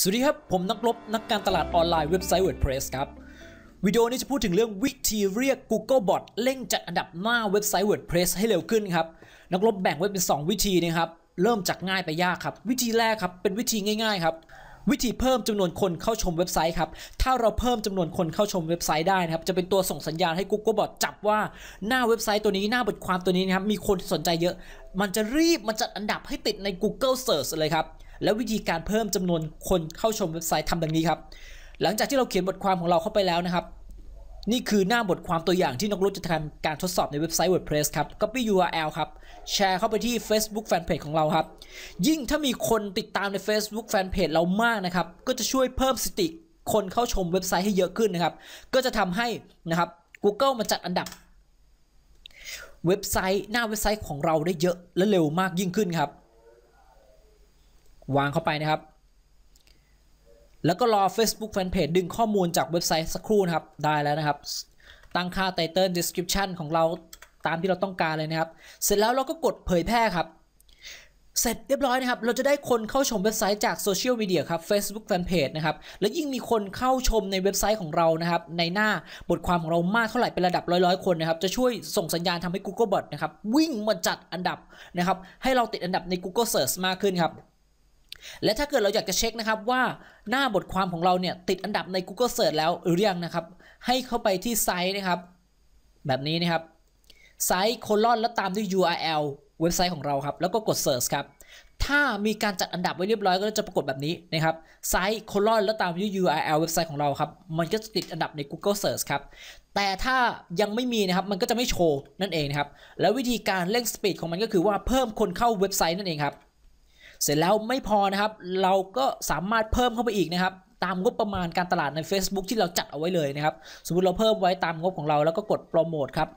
สวัสดีครับผมนักลบนักการตลาดออนไลน์เว็บไซต์ WordPress ครับวิดีโอนี้จะพูดถึงเรื่องวิธีเรียก Google Bot เร่งจัดอันดับหน้าเว็บไซต์ WordPress ให้เร็วขึ้นครับนักลบแบ่งไว้เป็น 2 วิธีนะครับ เริ่มจากง่ายไปยากครับ วิธีแรกครับเป็นวิธีง่ายๆครับวิธีเพิ่มจำนวนคนเข้าชมเว็บไซต์ครับถ้าเราเพิ่มจำนวนคนเข้าชมเว็บไซต์ได้นะครับ จะเป็นตัวส่งสัญญาณให้ Google Bot จับว่าหน้าเว็บไซต์ตัวนี้หน้าบทความตัวนี้นะครับมีคนสนใจเยอะ มันจะรีบมาจัดอันดับให้ติดใน Google Search เลยครับและวิธีการเพิ่มจำนวนคนเข้าชมเว็บไซต์ทำดังนี้ครับ หลังจากที่เราเขียนบทความของเราเข้าไปแล้วนะครับ นี่คือหน้าบทความตัวอย่างที่นักรบจะทำการทดสอบในเว็บไซต์ WordPress ครับ Copy URL ครับ แชร์เข้าไปที่ Facebook Fanpage ของเราครับ ยิ่งถ้ามีคนติดตามใน Facebook Fanpage เรามากนะครับ ก็จะช่วยเพิ่มสติคนเข้าชมเว็บไซต์ให้เยอะขึ้นนะครับ ก็จะทำให้นะครับ Google มาจัดอันดับ เว็บไซต์หน้าเว็บไซต์ของเราได้เยอะและเร็วมากยิ่งขึ้นครับวางเข้าไปนะครับ แล้วก็รอ Facebook Fanpage ดึงข้อมูลจากเว็บไซต์สักครู่นะครับ ได้แล้วนะครับ ตั้งค่า Title Description ของเราตามที่เราต้องการเลยนะครับ เสร็จแล้วเราก็กดเผยแพร่ครับ เสร็จเรียบร้อยนะครับ เราจะได้คนเข้าชมเว็บไซต์จากโซเชียลมีเดียครับ Facebook Fanpage นะครับ และยิ่งมีคนเข้าชมในเว็บไซต์ของเรานะครับ ในหน้าบทความของเรามากเท่าไหร่เป็นระดับร้อยๆคนนะครับ จะช่วยส่งสัญญาณทำให้ Google Bot นะครับวิ่งมาจัดอันดับนะครับ ให้เราติดอันดับใน Google Search มากขึ้นครับและถ้าเกิดเราอยากจะเช็คนะครับว่าหน้าบทความของเราเนี่ยติดอันดับใน Google Search แล้วหรือยังนะครับ ให้เข้าไปที่ไซต์นะครับ แบบนี้นะครับไซต์โคลอนแล้วตามด้วย URL เว็บไซต์ของเราครับแล้วก็กด Search ครับถ้ามีการจัดอันดับไว้เรียบร้อยก็จะปรากฏแบบนี้นะครับไซต์โคลอนแล้วตามด้วย URL เว็บไซต์ของเราครับ มันก็จะติดอันดับใน Google Search ครับแต่ถ้ายังไม่มีนะครับมันก็จะไม่โชว์นั่นเองนะครับแล้ววิธีการเร่งสปีดของมันก็คือว่าเพิ่มคนเข้าเว็บไซต์นั่นเองครับเสร็จแล้วไม่พอนะครับ เราก็สามารถเพิ่มเข้าไปอีกนะครับ ตามงบประมาณการตลาดใน Facebook ที่เราจัดเอาไว้เลยนะครับ สมมติเราเพิ่มไว้ตามงบของเราแล้วก็กดโปรโมทครับ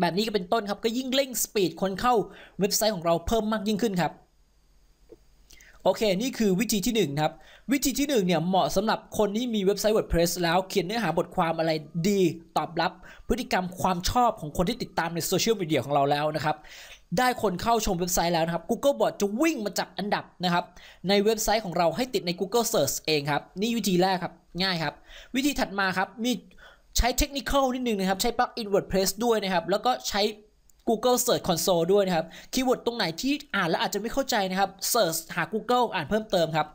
แบบนี้ก็เป็นต้นครับก็ยิ่งเร่งสปีดคนเข้าเว็บไซต์ของเราเพิ่มมากยิ่งขึ้นครับโอเค นี่คือวิธีที่1ครับ วิธีที่1เนี่ย เหมาะสำหรับคนที่มีเว็บไซต์ WordPress แล้วเขียนเนื้อหาบทความอะไรดี ตอบรับพฤติกรรมความชอบของคนที่ติดตามในโซเชียลมีเดียของเราแล้วนะครับ ได้คนเข้าชมเว็บไซต์แล้วนะครับ Google Bot จะวิ่งมาจับอันดับนะครับ ในเว็บไซต์ของเราให้ติดใน Google Search เองครับ นี่วิธีแรกครับ ง่ายครับ วิธีถัดมาครับมีใช้เทคนิคนิดนึงนะครับ ใช้ปลั๊กอิน WordPress ด้วยนะครับ แล้วก็ใช้ Google Search Console ด้วยนะครับ คีย์เวิร์ดตรงไหนที่อ่านแล้วอาจจะไม่เข้าใจนะครับ Search หา Google อ่านเพิ่มเติมครับ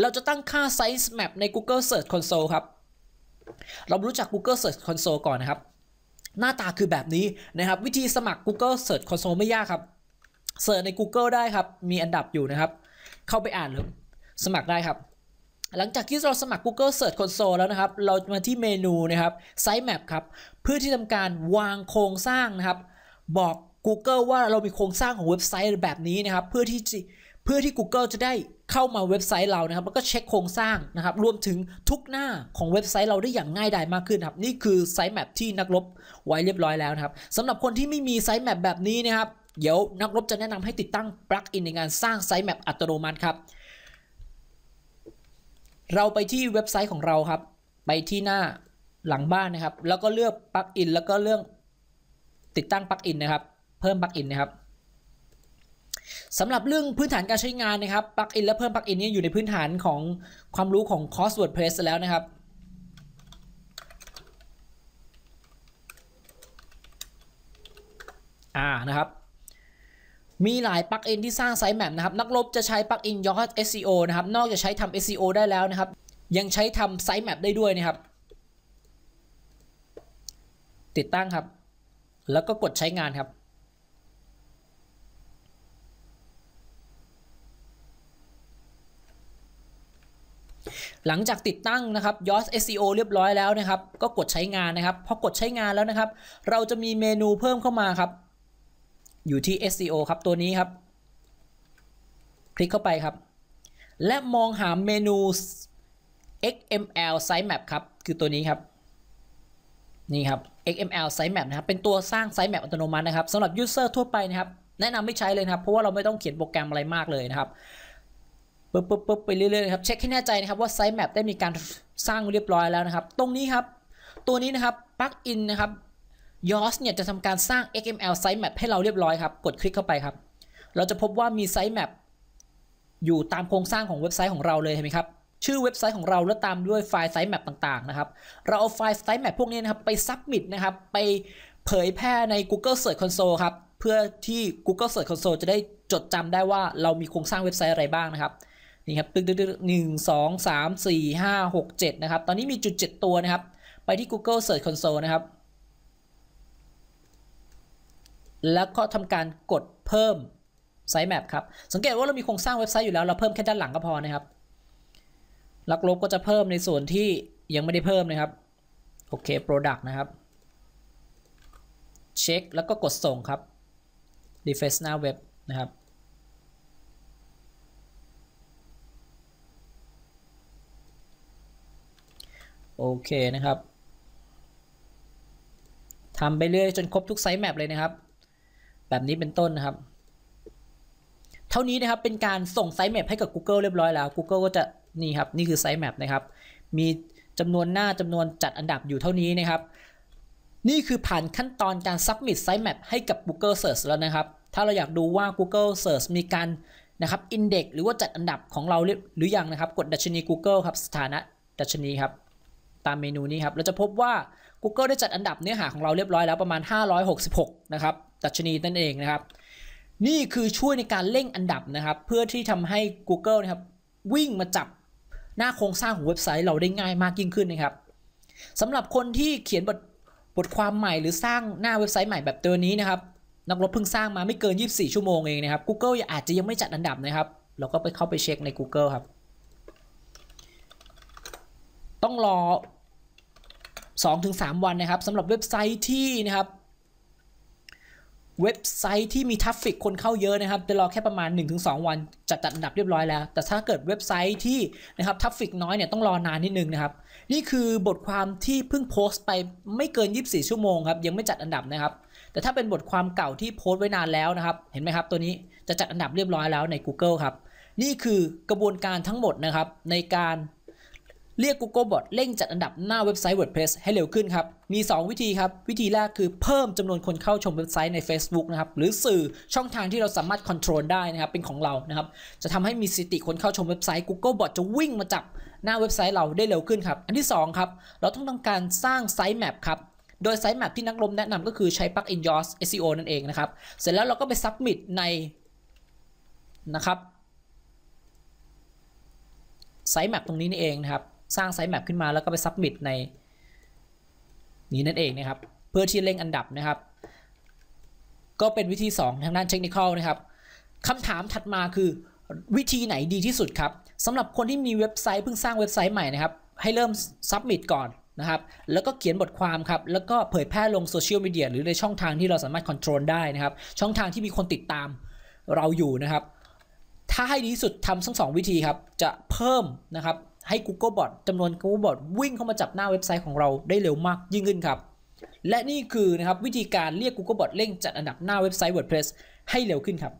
เราจะตั้งค่า Size Map ใน Google Search Console ครับ เรารู้จัก Google Search Console ก่อนนะครับ หน้าตาคือแบบนี้นะครับ วิธีสมัคร Google Search Console ไม่ยากครับเสิร์ชใน Google ได้ครับ มีอันดับอยู่นะครับ เข้าไปอ่านหรือสมัครได้ครับ หลังจากที่เราสมัคร Google Search Console แล้วนะครับ เรามาที่เมนูนะครับ Size Map ครับ เพื่อที่ทำการวางโครงสร้างนะครับบอก Google ว่าเรามีโครงสร้างของเว็บไซต์แบบนี้นะครับ เพื่อที่เพื่อที่ Google จะได้เข้ามาเว็บไซต์เรานะครับแล้วก็เช็คโครงสร้างนะครับ รวมถึงทุกหน้าของเว็บไซต์เราได้อย่างง่ายดายมากขึ้นครับนี่คือไซต์แมปที่นักรบไว้เรียบร้อยแล้วนะครับสำหรับคนที่ไม่มีไซต์แมปแบบนี้นะครับเดี๋ยวนักรบจะแนะนำให้ติดตั้งปลั๊กอินในการสร้างไซต์แมปอัตโนมัติครับเราไปที่เว็บไซต์ของเราครับ ไปที่หน้าหลังบ้านนะครับ แล้วก็เลือกปลั๊กอินแล้วก็เลือกติดตั้งปลั๊กอินนะครับ เพิ่มปลั๊กอินนะครับสำหรับเรื่องพื้นฐานการใช้งานนะครับ ปลั๊กอินและเพิ่มปลั๊กอินนี้อยู่ในพื้นฐานของความรู้ของคอร์ส WordPress แล้วนะครับ อ่านะครับ มีหลายปลั๊กอินที่สร้างไซต์แมปนะครับ นักลบจะใช้ปลั๊กอินยอด SEO นะครับ นอกจากใช้ทำ SEO ได้แล้วนะครับ ยังใช้ทำไซต์แมปได้ด้วยนะครับ ติดตั้งครับแล้วก็กดใช้งานครับ หลังจากติดตั้งนะครับ Yoast SEO เรียบร้อยแล้วนะครับ ก็กดใช้งานนะครับ พอกดใช้งานแล้วนะครับ เราจะมีเมนูเพิ่มเข้ามาครับ อยู่ที่ SEO ครับตัวนี้ครับ คลิกเข้าไปครับ และมองหาเมนู XML Sitemap ครับ คือตัวนี้ครับ นี่ครับ XML sitemap นะครับ เป็นตัวสร้าง sitemap อัตโนมัตินะครับสำหรับ user ทั่วไปนะครับ แนะนำไม่ใช้เลยนะครับ เพราะว่าเราไม่ต้องเขียนโปรแกรมอะไรมากเลยนะครับ ปึ๊บปึ๊บปึ๊บไปเรื่อยๆนะครับ เช็คให้แน่ใจนะครับว่า sitemap ได้มีการสร้างเรียบร้อยแล้วนะครับ ตรงนี้ครับ ตัวนี้นะครับ plugin นะครับ y o a s เนี่ย จะทำการสร้าง XML sitemap ให้เราเรียบร้อยครับ กดคลิกเข้าไปครับ เราจะพบว่ามี sitemap อยู่ตามโครงสร้างของเว็บไซต์ของเราเลยเห็นไหมครับชื่อเว็บไซต์ของเราแล้วตามด้วยไฟล์ไซต์แมปต่างๆนะครับ เราเอาไฟล์ไซต์แมปพวกนี้นะครับไปซับมิดนะครับไปเผยแพร่ใน Google Search Console ครับเพื่อที่ Google Search Console จะได้จดจำได้ว่าเรามีโครงสร้างเว็บไซต์อะไรบ้างนะครับนี่ครับตึ๊ดตึ๊ดหนึ่งสองสามสี่ห้าหกเจ็ดนะครับตอนนี้มีจุดเจ็ดตัวนะครับ ไปที่ Google Search Console นะครับ แล้วก็ทำการกดเพิ่มไซต์แมปครับสังเกตว่าเรามีโครงสร้างเว็บไซต์อยู่แล้วเราเพิ่มแค่ด้านหลังก็พอนะครับลักลบก็จะเพิ่มในส่วนที่ยังไม่ได้เพิ่มนะครับ โอเค Product นะครับ เช็ค แล้วก็กดส่งครับ Deface หน้าเว็บนะครับ โอเคนะครับทำไปเรื่อยจนครบทุกไซส์แมปเลยนะครับ แบบนี้เป็นต้นนะครับ เท่านี้นะครับเป็นการส่งไซส์แมปให้กับ Google เรียบร้อยแล้ว Google ก็จะนี่ครับนี่คือไซต์แมปนะครับ มีจำนวนหน้าจำนวนจัดอันดับอยู่เท่านี้นะครับ นี่คือผ่านขั้นตอนการซับมิดไซต์แมปให้กับ Google Search แล้วนะครับ ถ้าเราอยากดูว่า Google Search มีการนะครับอินเด็กหรือว่าจัดอันดับของเรา หรือยังนะครับกดดัชนี Google ครับสถานะ ดัชนีครับ ตามเมนูนี้ครับเราจะพบว่า Google ได้จัดอันดับเนื้อหาของเราเรียบร้อยแล้วประมาณ566นะครับดัชนีนั่นเองนะครับนี่คือช่วยในการเร่งอันดับนะครับ เพื่อที่ทำให้ Google นะครับวิ่งมาจับหน้าโครงสร้างของเว็บไซต์เราได้ง่ายมากยิ่งขึ้นนะครับสำหรับคนที่เขียนบทบทความใหม่หรือสร้างหน้าเว็บไซต์ใหม่แบบตัวนี้นะครับนักรบเพิ่งสร้างมาไม่เกิน 24 ชั่วโมงเองนะครับ Google อาจจะยังไม่จัดอันดับนะครับ เราก็ไปเข้าไปเช็คใน Google ครับ ต้องรอ2-3 วันนะครับสำหรับเว็บไซต์ที่นะครับเว็บไซต์ที่มีทัฟฟิกคนเข้าเยอะนะครับจะรอแค่ประมาณ 1-2 วันจัดจัดอันดับเรียบร้อยแล้ว แต่ถ้าเกิดเว็บไซต์ที่นะครับทัฟฟิกน้อยเนี่ยต้องรอนานนิดนึงนะครับ นี่คือบทความที่เพิ่งโพสต์ไปไม่เกิน24ชั่วโมงครับยังไม่จัดอันดับนะครับ แต่ถ้าเป็นบทความเก่าที่โพสต์ไว้นานแล้วนะครับ เห็นไหมครับตัวนี้จะจัดอันดับเรียบร้อยแล้วใน Google ครับ นี่คือกระบวนการทั้งหมดนะครับ ในการเรียก Google Bot เร่งจัดอันดับหน้าเว็บไซต์ WordPress ให้เร็วขึ้นครับ มี 2 วิธีครับ วิธีแรกคือเพิ่มจำนวนคนเข้าชมเว็บไซต์ใน Facebook นะครับ หรือสื่อช่องทางที่เราสามารถควบครลได้นะครับ เป็นของเรา นะครับ จะทำให้มีสถิติคนเข้าชมเว็บไซต์ Google Bot จะวิ่งมาจับหน้าเว็บไซต์เราได้เร็วขึ้นครับ อันที่2ครับ เราต้องทงการสร้างไซต์แมปครับ โดยไซต์แมปที่นักลมแนะนำก็คือใช้ Plugin Yoast SEO นั่นเองนะครับ เสร็จแล้วเราก็ไปซับมิดในนะครับไซต์แมปตรงนี้นี่เองนะครับสร้างไซต์แมปขึ้นมาแล้วก็ไปซับมิดในนี้นั่นเองนะครับ เพื่อที่เร่งอันดับนะครับ ก็เป็นวิธี2ทางด้านเทคนิคนะครับคำถามถัดมาคือวิธีไหนดีที่สุดครับสำหรับคนที่มีเว็บไซต์เพิ่งสร้างเว็บไซต์ใหม่นะครับ ให้เริ่มซับมิดก่อนนะครับ แล้วก็เขียนบทความครับ แล้วก็เผยแพร่ลงโซเชียลมีเดียหรือในช่องทางที่เราสามารถควบคุมได้นะครับ ช่องทางที่มีคนติดตามเราอยู่นะครับ ถ้าให้ดีที่สุดทำทั้งสองวิธีครับจะเพิ่มนะครับให้ Google Bot จำนวน Google Bot วิ่งเข้ามาจับหน้าเว็บไซต์ของเราได้เร็วมากยิ่งขึ้นครับ และนี่คือนะครับวิธีการเรียก Google Bot เร่งจัดอันดับหน้าเว็บไซต์ WordPress ให้เร็วขึ้นครับ